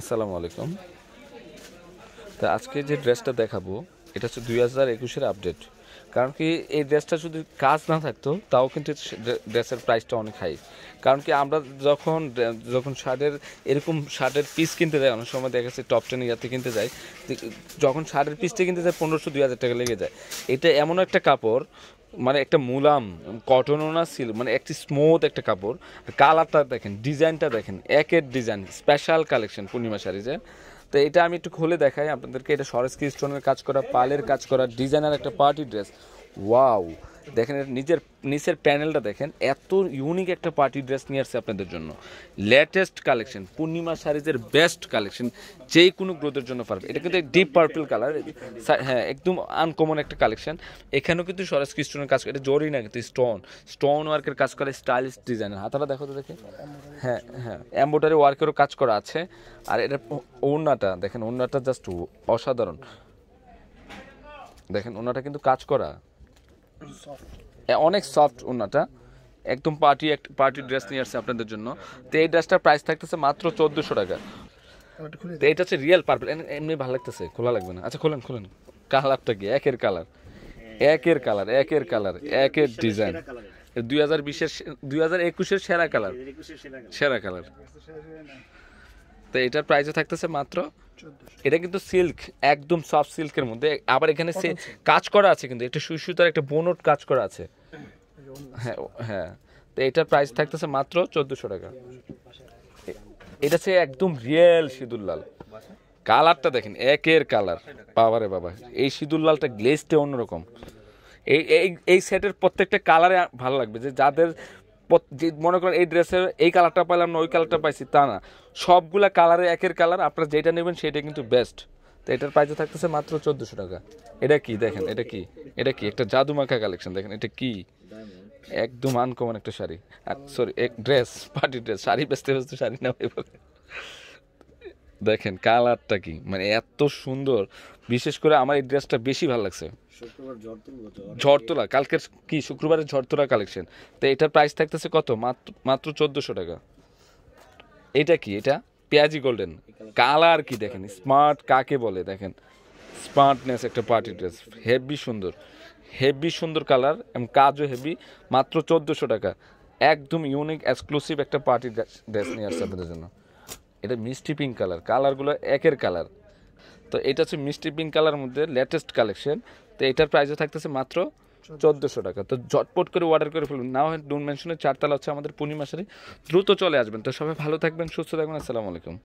আসসালামু আলাইকুম তা আজকে যে ড্রেসটা দেখাবো এটা হচ্ছে দুই হাজার একুশের আপডেট কারণ কি এই ড্রেসটা যদি কাজ না থাকতো তাও কিন্তু ড্রেসের প্রাইসটা অনেক হাই কারণ কি আমরা যখন যখন শার্টের এরকম শার্টের পিস কিনতে যাই অনেক সময় দেখা যাচ্ছে টপ টেন ইয়াতে কিনতে যাই যখন শার্টের পিসটা কিনতে যাই পনেরোশো দুই হাজার টাকা লেগে যায় এটা এমন একটা কাপড় মানে একটা মুলাম কটনও না সিল্ক মানে একটি স্মুথ একটা কাপড় কালারটা দেখেন ডিজাইনটা দেখেন একের ডিজাইন স্পেশাল কালেকশন পূর্ণিমা শাড়িজের তো এটা আমি একটু খুলে দেখাই আপনাদেরকে এটা সরস্কি স্টোনের কাজ করা পালের কাজ করা ডিজাইনার একটা পার্টি ড্রেস ওয়াও দেখেন নিজের নিচের প্যানেলটা দেখেন এত ইউনিক একটা পার্টি ড্রেস নিয়ে আসছে আপনাদের জন্য লেটেস্ট কালেকশন পূর্ণিমা শাড়িজের বেস্ট কালেকশন যেই কোনো গ্রোথের জন্য পারবে এটা কিন্তু ডিপ পার্পল কালার হ্যাঁ একদম আনকমন একটা কালেকশন এখানেও কিন্তু সরস কৃষ্ণের কাজ করে এটা জরুরি না কিন্তু স্টোন স্টোন ওয়ার্কের কাজ করে স্টাইলিশ ডিজাইনের হাতাটা দেখো তো দেখে হ্যাঁ হ্যাঁ এম্বোটারি ওয়ার্কেরও কাজ করা আছে আর এটা ওড়নাটা দেখেন ওড়নাটা জাস্ট অসাধারণ দেখেন ওনাটা কিন্তু কাজ করা অনেক সফট ওনাটা একদম পার্টি পার্টি ড্রেস নিয়ে আসছে আপনাদের জন্য তো এই ড্রেসটার প্রাইস থাকতেছে মাত্র চোদ্দোশো টাকা তো এটা হচ্ছে রিয়েল পার্পল এমনি ভালো লাগতেছে খোলা লাগবে না আচ্ছা খোলেন খোলেন কালারটা কি একের কালার একের কালার একের কালার একের ডিজাইন দুই হাজার বিশের দুই হাজার একুশের সেরা কালার সেরা কালার তো এটার প্রাইসে থাকতেছে মাত্র এটা কিন্তু সিল্ক একদম সফট সিল্কের মধ্যে আবার এখানে সে কাজ করা আছে কিন্তু একটা সুই সুতার একটা বোনট কাজ করা আছে হ্যাঁ হ্যাঁ তো এটার প্রাইস থাকতেছে মাত্র চোদ্দোশো টাকা এটা সে একদম রিয়েল সিঁদুর লাল কালারটা দেখেন একের কালার বাবারে বাবা এই সিঁদুর লালটা গ্লেজটা অন্যরকম এই এই সেটের প্রত্যেকটা কালারে ভালো লাগবে যে যাদের মনে করেন এই ড্রেসের এই কালারটা পাইলাম না ওই কালারটা পাইছি তা না সবগুলা কালারে একের কালার আপনারা যেটা নেবেন সেটা কিন্তু বেস্ট তো এটার প্রাইসে থাকতেছে মাত্র চোদ্দশো টাকা এটা কি দেখেন এটা কি এটা কি একটা জাদু মাখা কালেকশন দেখেন এটা কি একদম আনকমন একটা শাড়ি সরি এক ড্রেস পার্টি ড্রেস শাড়ি বেচতে বেচতে শাড়ি না দেখেন কালারটা কি মানে এত সুন্দর বিশেষ করে আমার এই ড্রেসটা বেশি ভালো লাগছে ঝড়তলা কালকের কি শুক্রবারের ঝড়তলা কালেকশন তো এটার প্রাইস থাকতেছে কত মাত্র চোদ্দশো চোদ্দোশো টাকা এটা কি এটা পেঁয়াজি গোল্ডেন কালার কি দেখেন স্মার্ট কাকে বলে দেখেন স্মার্টনেস একটা পার্টি ড্রেস হেভি সুন্দর হেভি সুন্দর কালার এবং কাজও হেভি মাত্র চোদ্দোশো টাকা একদম ইউনিক এক্সক্লুসিভ একটা পার্টি ড্রেস নিয়ে আসছে আপনাদের জন্য এটা মিষ্টি পিঙ্ক কালার কালারগুলো একের কালার তো এটা হচ্ছে মিষ্টি পিঙ্ক কালার মধ্যে লেটেস্ট কালেকশন তো এটার প্রাইসও থাকতেছে মাত্র চোদ্দোশো টাকা তো ঝটপট করে অর্ডার করে ফেলুন না হয় ডুন মেনশনের চারতলা হচ্ছে আমাদের পূর্ণিমাশারি দ্রুত চলে আসবেন তো সবাই ভালো থাকবেন সুস্থ থাকবেন আসসালামু আলাইকুম